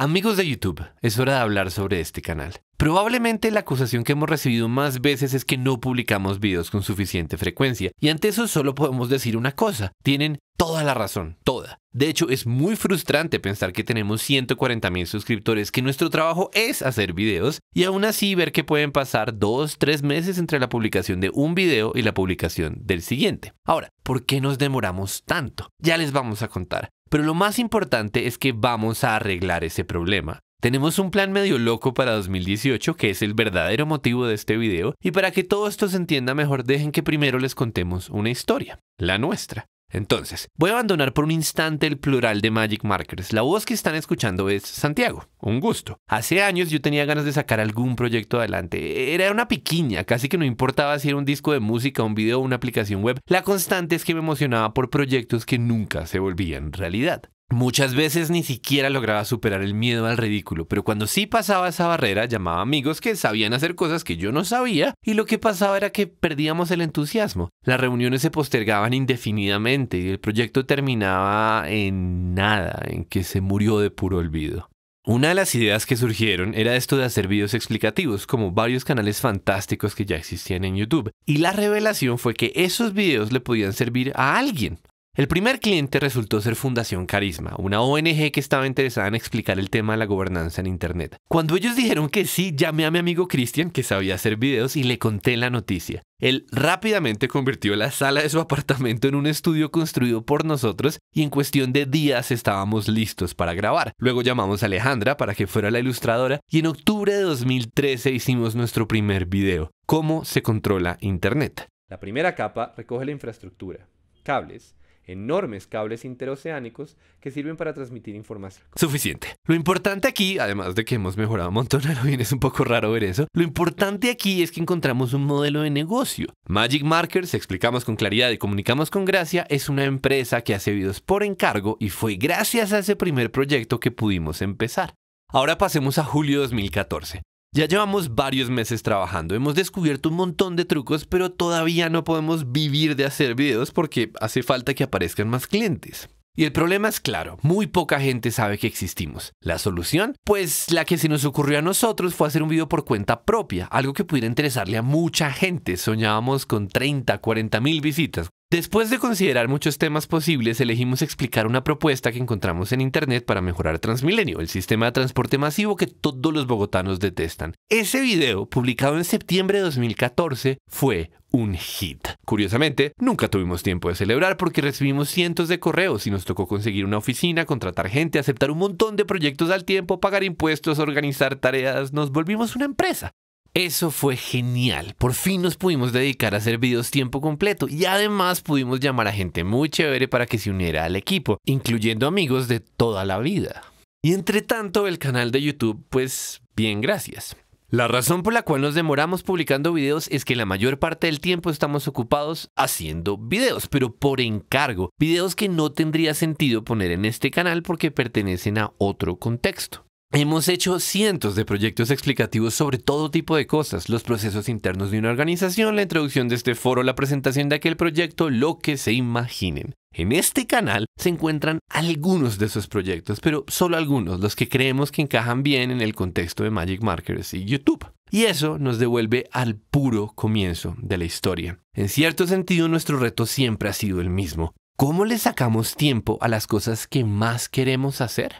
Amigos de YouTube, es hora de hablar sobre este canal. Probablemente la acusación que hemos recibido más veces es que no publicamos videos con suficiente frecuencia, y ante eso solo podemos decir una cosa, tienen toda la razón, toda. De hecho, es muy frustrante pensar que tenemos 140 mil suscriptores, que nuestro trabajo es hacer videos, y aún así ver que pueden pasar 2, 3 meses entre la publicación de un video y la publicación del siguiente. Ahora, ¿por qué nos demoramos tanto? Ya les vamos a contar. Pero lo más importante es que vamos a arreglar ese problema. Tenemos un plan medio loco para 2018 que es el verdadero motivo de este video y para que todo esto se entienda mejor dejen que primero les contemos una historia, la nuestra. Entonces, voy a abandonar por un instante el plural de Magic Markers. La voz que están escuchando es Santiago. Un gusto. Hace años yo tenía ganas de sacar algún proyecto adelante. Era una piquiña, casi que no importaba si era un disco de música, un video o una aplicación web. La constante es que me emocionaba por proyectos que nunca se volvían realidad. Muchas veces ni siquiera lograba superar el miedo al ridículo, pero cuando sí pasaba esa barrera llamaba amigos que sabían hacer cosas que yo no sabía y lo que pasaba era que perdíamos el entusiasmo. Las reuniones se postergaban indefinidamente y el proyecto terminaba en nada, en que se murió de puro olvido. Una de las ideas que surgieron era esto de hacer videos explicativos, como varios canales fantásticos que ya existían en YouTube. Y la revelación fue que esos videos le podían servir a alguien, el primer cliente resultó ser Fundación Carisma, una ONG que estaba interesada en explicar el tema de la gobernanza en Internet. Cuando ellos dijeron que sí, llamé a mi amigo Cristian, que sabía hacer videos, y le conté la noticia. Él rápidamente convirtió la sala de su apartamento en un estudio construido por nosotros y en cuestión de días estábamos listos para grabar. Luego llamamos a Alejandra para que fuera la ilustradora y en octubre de 2013 hicimos nuestro primer video, ¿Cómo se controla Internet? La primera capa recoge la infraestructura, cables, enormes cables interoceánicos que sirven para transmitir información. Suficiente. Lo importante aquí, además de que hemos mejorado un montón, bien es un poco raro ver eso, lo importante aquí es que encontramos un modelo de negocio. Magic Markers, explicamos con claridad y comunicamos con gracia, es una empresa que hace videos por encargo y fue gracias a ese primer proyecto que pudimos empezar. Ahora pasemos a julio 2014. Ya llevamos varios meses trabajando, hemos descubierto un montón de trucos, pero todavía no podemos vivir de hacer videos porque hace falta que aparezcan más clientes. Y el problema es claro, muy poca gente sabe que existimos. ¿La solución? Pues la que se nos ocurrió a nosotros fue hacer un video por cuenta propia, algo que pudiera interesarle a mucha gente. Soñábamos con 30, 40 mil visitas, Después de considerar muchos temas posibles, elegimos explicar una propuesta que encontramos en Internet para mejorar Transmilenio, el sistema de transporte masivo que todos los bogotanos detestan. Ese video, publicado en septiembre de 2014, fue un hit. Curiosamente, nunca tuvimos tiempo de celebrar porque recibimos cientos de correos y nos tocó conseguir una oficina, contratar gente, aceptar un montón de proyectos al tiempo, pagar impuestos, organizar tareas. Nos volvimos una empresa. Eso fue genial. Por fin nos pudimos dedicar a hacer videos tiempo completo y además pudimos llamar a gente muy chévere para que se uniera al equipo, incluyendo amigos de toda la vida. Y entre tanto, el canal de YouTube, pues bien, gracias. La razón por la cual nos demoramos publicando videos es que la mayor parte del tiempo estamos ocupados haciendo videos, pero por encargo, videos que no tendría sentido poner en este canal porque pertenecen a otro contexto. Hemos hecho cientos de proyectos explicativos sobre todo tipo de cosas, los procesos internos de una organización, la introducción de este foro, la presentación de aquel proyecto, lo que se imaginen. En este canal se encuentran algunos de esos proyectos, pero solo algunos, los que creemos que encajan bien en el contexto de Magic Markers y YouTube. Y eso nos devuelve al puro comienzo de la historia. En cierto sentido, nuestro reto siempre ha sido el mismo. ¿Cómo le sacamos tiempo a las cosas que más queremos hacer?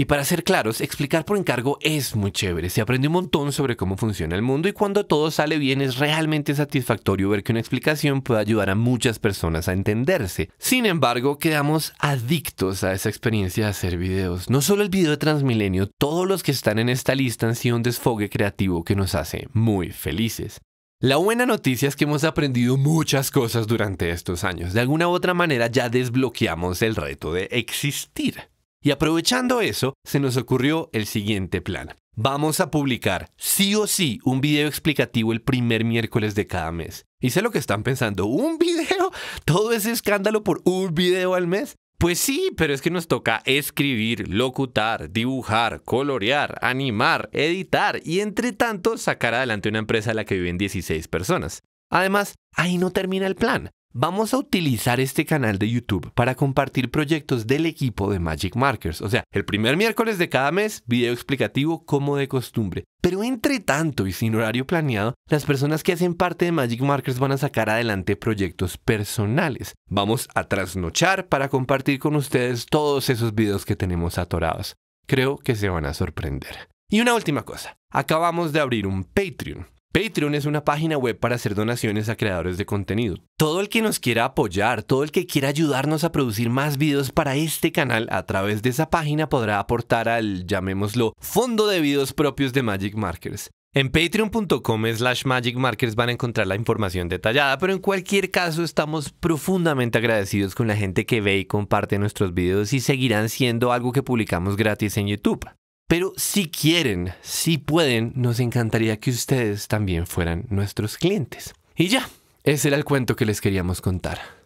Y para ser claros, explicar por encargo es muy chévere. Se aprende un montón sobre cómo funciona el mundo y cuando todo sale bien es realmente satisfactorio ver que una explicación puede ayudar a muchas personas a entenderse. Sin embargo, quedamos adictos a esa experiencia de hacer videos. No solo el video de Transmilenio, todos los que están en esta lista han sido un desfogue creativo que nos hace muy felices. La buena noticia es que hemos aprendido muchas cosas durante estos años. De alguna u otra manera ya desbloqueamos el reto de existir. Y aprovechando eso, se nos ocurrió el siguiente plan. Vamos a publicar sí o sí un video explicativo el primer miércoles de cada mes. Y sé lo que están pensando, ¿un video? ¿Todo ese escándalo por un video al mes? Pues sí, pero es que nos toca escribir, locutar, dibujar, colorear, animar, editar y entre tanto sacar adelante una empresa a la que viven 16 personas. Además, ahí no termina el plan. Vamos a utilizar este canal de YouTube para compartir proyectos del equipo de Magic Markers, o sea, el primer miércoles de cada mes, video explicativo como de costumbre. Pero entre tanto y sin horario planeado, las personas que hacen parte de Magic Markers van a sacar adelante proyectos personales. Vamos a trasnochar para compartir con ustedes todos esos videos que tenemos atorados. Creo que se van a sorprender. Y una última cosa, acabamos de abrir un Patreon. Patreon es una página web para hacer donaciones a creadores de contenido. Todo el que nos quiera apoyar, todo el que quiera ayudarnos a producir más videos para este canal a través de esa página podrá aportar al, llamémoslo, fondo de videos propios de Magic Markers. En patreon.com slash magicmarkers van a encontrar la información detallada, pero en cualquier caso estamos profundamente agradecidos con la gente que ve y comparte nuestros videos y seguirán siendo algo que publicamos gratis en YouTube. Pero si quieren, si pueden, nos encantaría que ustedes también fueran nuestros clientes. Y ya, ese era el cuento que les queríamos contar.